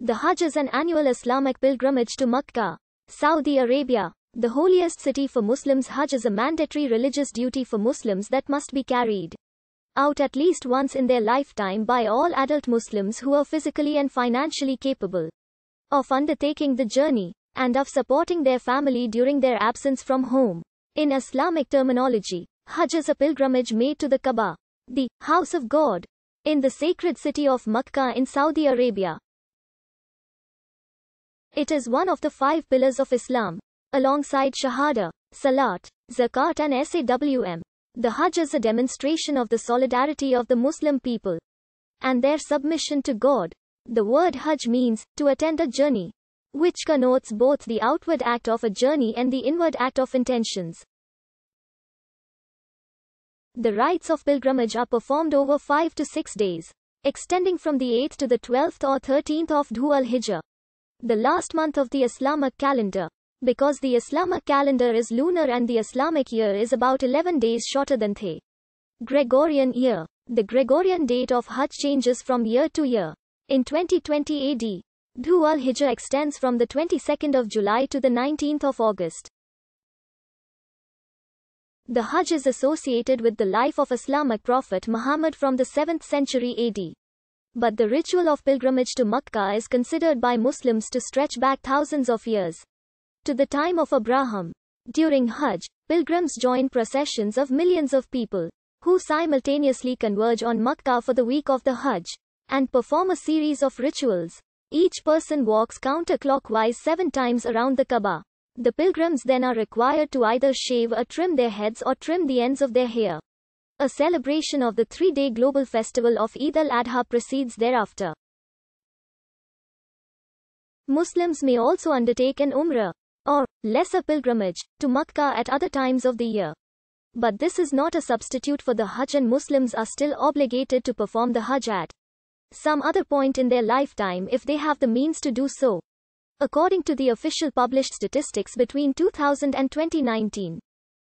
The Hajj is an annual Islamic pilgrimage to Mecca, Saudi Arabia, the holiest city for Muslims. Hajj is a mandatory religious duty for Muslims that must be carried out at least once in their lifetime by all adult Muslims who are physically and financially capable of undertaking the journey and of supporting their family during their absence from home. In Islamic terminology, Hajj is a pilgrimage made to the Kaaba, the house of God, in the sacred city of Mecca in Saudi Arabia. It is one of the five pillars of Islam, alongside Shahada, Salat, Zakat and SAWM. The Hajj is a demonstration of the solidarity of the Muslim people and their submission to God. The word Hajj means to attend a journey, which connotes both the outward act of a journey and the inward act of intentions. The rites of pilgrimage are performed over 5 to 6 days, extending from the 8th to the 12th or 13th of al Hijjah the last month of the Islamic calendar. Because the Islamic calendar is lunar and the Islamic year is about 11 days shorter than the Gregorian year. The Gregorian date of Hajj changes from year to year. In 2020 AD, Dhu al-Hijjah extends from the 22nd of July to the 19th of August. The Hajj is associated with the life of Islamic prophet Muhammad from the 7th century AD. But the ritual of pilgrimage to Makkah is considered by Muslims to stretch back thousands of years to the time of Abraham. During Hajj, pilgrims join processions of millions of people who simultaneously converge on Makkah for the week of the Hajj and perform a series of rituals. Each person walks counterclockwise seven times around the Kaaba. The pilgrims then are required to either shave or trim their heads or trim the ends of their hair. A celebration of the three-day global festival of Eid al-Adha precedes thereafter. Muslims may also undertake an Umrah or lesser pilgrimage to Makkah at other times of the year. But this is not a substitute for the Hajj and Muslims are still obligated to perform the Hajj at some other point in their lifetime if they have the means to do so. According to the official published statistics between 2000 and 2019,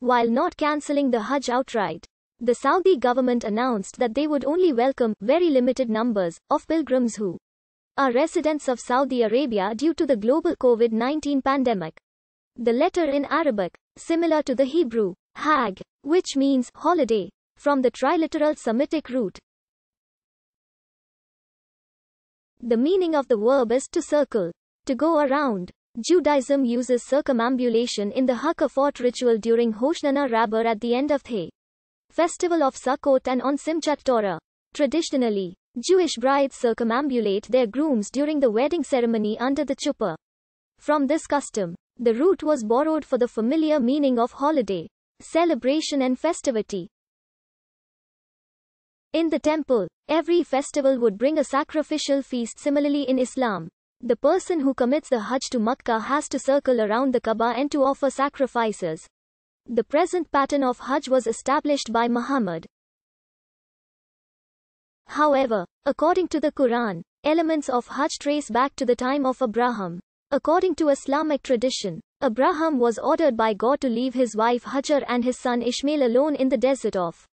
While not cancelling the Hajj outright, the Saudi government announced that they would only welcome very limited numbers of pilgrims who are residents of Saudi Arabia due to the global COVID 19 pandemic. The letter in Arabic, similar to the Hebrew, Hag, which means holiday, from the triliteral Semitic root. The meaning of the verb is to circle, to go around. Judaism uses circumambulation in the Hakafot ritual during Hoshana Rabbah at the end of the festival of Sukkot and on Simchat Torah. Traditionally, Jewish brides circumambulate their grooms during the wedding ceremony under the chuppah. From this custom, the root was borrowed for the familiar meaning of holiday, celebration and festivity. In the temple, every festival would bring a sacrificial feast similarly in Islam. The person who commits the Hajj to Makkah has to circle around the Kaaba and to offer sacrifices. The present pattern of Hajj was established by Muhammad. However, according to the Quran, elements of Hajj trace back to the time of Abraham. According to Islamic tradition, Abraham was ordered by God to leave his wife Hajar and his son Ishmael alone in the desert of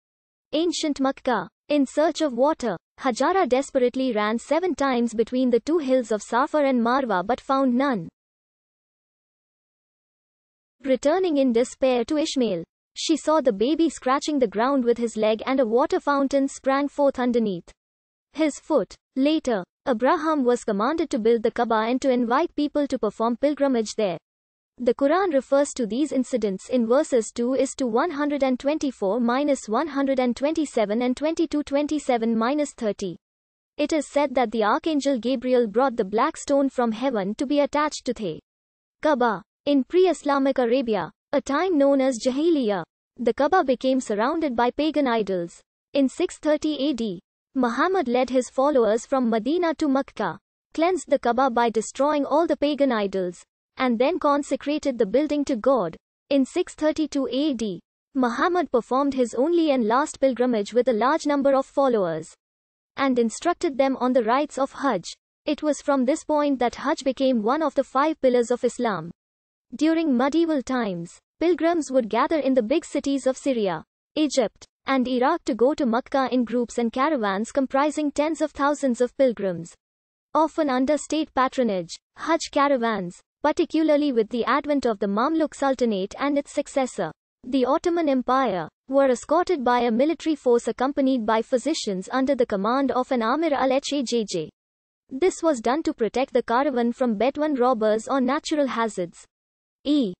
ancient Makkah in search of water. Hajara desperately ran seven times between the two hills of Safar and Marwa but found none. Returning in despair to Ishmael, she saw the baby scratching the ground with his leg and a water fountain sprang forth underneath his foot. Later, Abraham was commanded to build the Kaaba and to invite people to perform pilgrimage there. The Quran refers to these incidents in verses 2 is to 124 minus 127 and 22 27 minus 30. It is said that the archangel Gabriel brought the black stone from heaven to be attached to the Kaaba. In pre-Islamic Arabia, a time known as Jahiliya. the Kaaba became surrounded by pagan idols. In 630 AD, Muhammad led his followers from Medina to Mecca, cleansed the Kaaba by destroying all the pagan idols, and then consecrated the building to God. In 632 AD, Muhammad performed his only and last pilgrimage with a large number of followers and instructed them on the rites of Hajj. It was from this point that Hajj became one of the five pillars of Islam. During medieval times, pilgrims would gather in the big cities of Syria, Egypt, and Iraq to go to Mecca in groups and caravans comprising tens of thousands of pilgrims. Often under state patronage, Hajj caravans, particularly with the advent of the Mamluk Sultanate and its successor, the Ottoman Empire, were escorted by a military force accompanied by physicians under the command of an Amir al-Hajjaj. This was done to protect the caravan from Bedouin robbers or natural hazards. E.